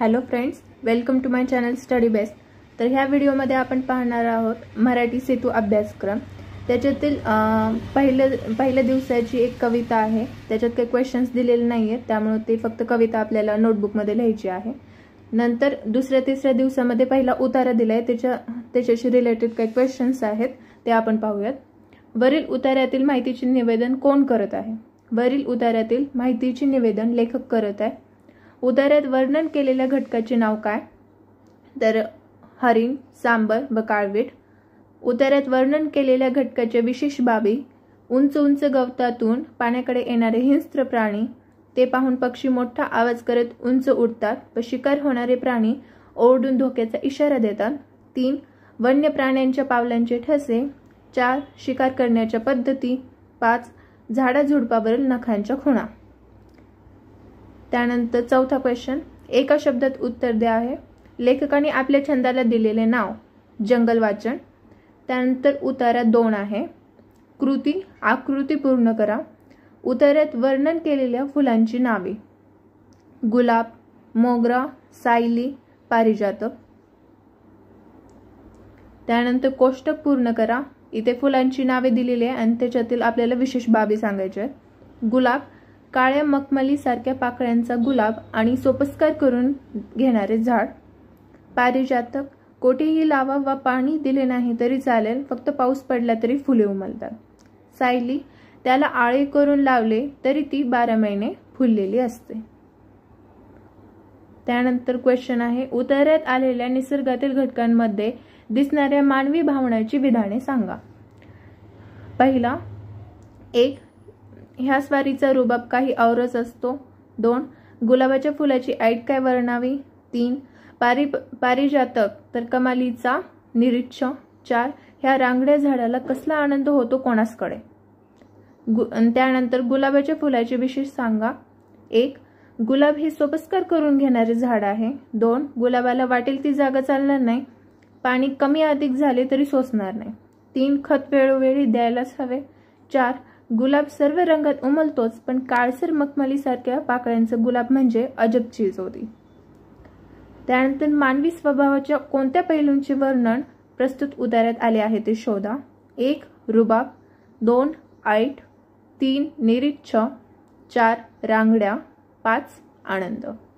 hello friends welcome to my channel study best तर ह्या व्हिडिओमध्ये आपण पाहणार आहोत मराठी सेतू अभ्यासक्रम त्याच्यातील पहिलं पहिल्या दिवसाची एक कविता आहे त्याच्यात काही क्वेश्चन्स दिलेले नाही आहेत त्यामुळं ते फक्त कविता आपल्याला नोटबुकमध्ये लिहायची आहे नंतर दुसऱ्या तिसऱ्या दिवसामध्ये पहिला उतारा दिला आहे त्याच्या त्याच्याशी रिलेटेड काही क्वेश्चन्स आहेत ते आपण पाहूयात वरील उताऱ्यातील माहितीचे निवेदन कोण करत आहे वरील उताऱ्यातील माहितीचे निवेदन लेखक करत आहे उदाहरणात वर्णन केलेल्या घटकाचे नाव काय तर हरिण सांबर व काळवीट उतार्यात वर्णन केलेल्या घटकाच्या विशेष बाबी उंच उंच गवतातून पाण्याकडे येणारे हिंस्त्र प्राणी ते पाहून पक्षी मोठा आवाज करत उंच उडतात व शिकार होणारे प्राणी ओरडून धोक्याचा इशारा देतात तीन वन्य प्राण्यांच्या पावलांचे ठसे चार शिकार करण्याच्या पद्धती पाच झाडाझुडपावरील नखांच्या खुणा त्यानंतर चौथा क्वेश्चन एका शब्दात उत्तर द्या आहे लेखकाने आपल्या छंदाला दिलेले नाव जंगल वाचन त्यानंतर उतारा दोन आहे कृती आकृती पूर्ण करा उतारात वर्णन केलेल्या फुलांची नावे गुलाब मोगरा सायली पारिजातक त्यानंतर कोष्टक पूर्ण करा इथे फुलांची नावे दिलेली आहे आणि त्याच्यातील आपल्याला विशेष बाबी सांगायच्या आहेत गुलाब काळ्या सारख्या पाकळ्यांचा गुलाब आणि सोपस्कार करून घेणारे झाड पारिजातक कोठेही लावा वा पाणी दिले नाही तरी चालेल फक्त पाऊस पडला तरी फुले उमलतात सायली त्याला आळे करून लावले तरी ती बारा महिने फुललेली असते त्यानंतर क्वेश्चन आहे उतऱ्यात आलेल्या निसर्गातील घटकांमध्ये दिसणाऱ्या मानवी भावनाची विधाने सांगा पहिला एक ह्या स्वारीचा रुबाब काही औरच असतो दोन गुलाबाच्या फुलाची ऐट काय वर्णावी तीन पारि पारिजातक तर कमालीचा निरीच्छ चार ह्या रांगड्या झाडाला कसला आनंद होतो कोणासकडे गु त्यानंतर गुलाबाच्या फुलाचे विशेष सांगा एक गुलाब हे सोपस्कर करून घेणारे झाड आहे दोन गुलाबाला वाटेल ती जागा चालणार नाही पाणी कमी अधिक झाले तरी सोसणार नाही तीन खत वेळोवेळी द्यायलाच हवे चार गुलाब सर्व रंगात उमलतोच पण काळसर मखमलीसारख्या पाकळ्यांचं गुलाब म्हणजे अजब चीज होती त्यानंतर मानवी स्वभावाच्या कोणत्या पैलूंचे वर्णन प्रस्तुत उतार्यात आले आहे ते शोधा एक रुबाब दोन ऐट तीन निरीच्छ चार रांगड्या पाच आनंद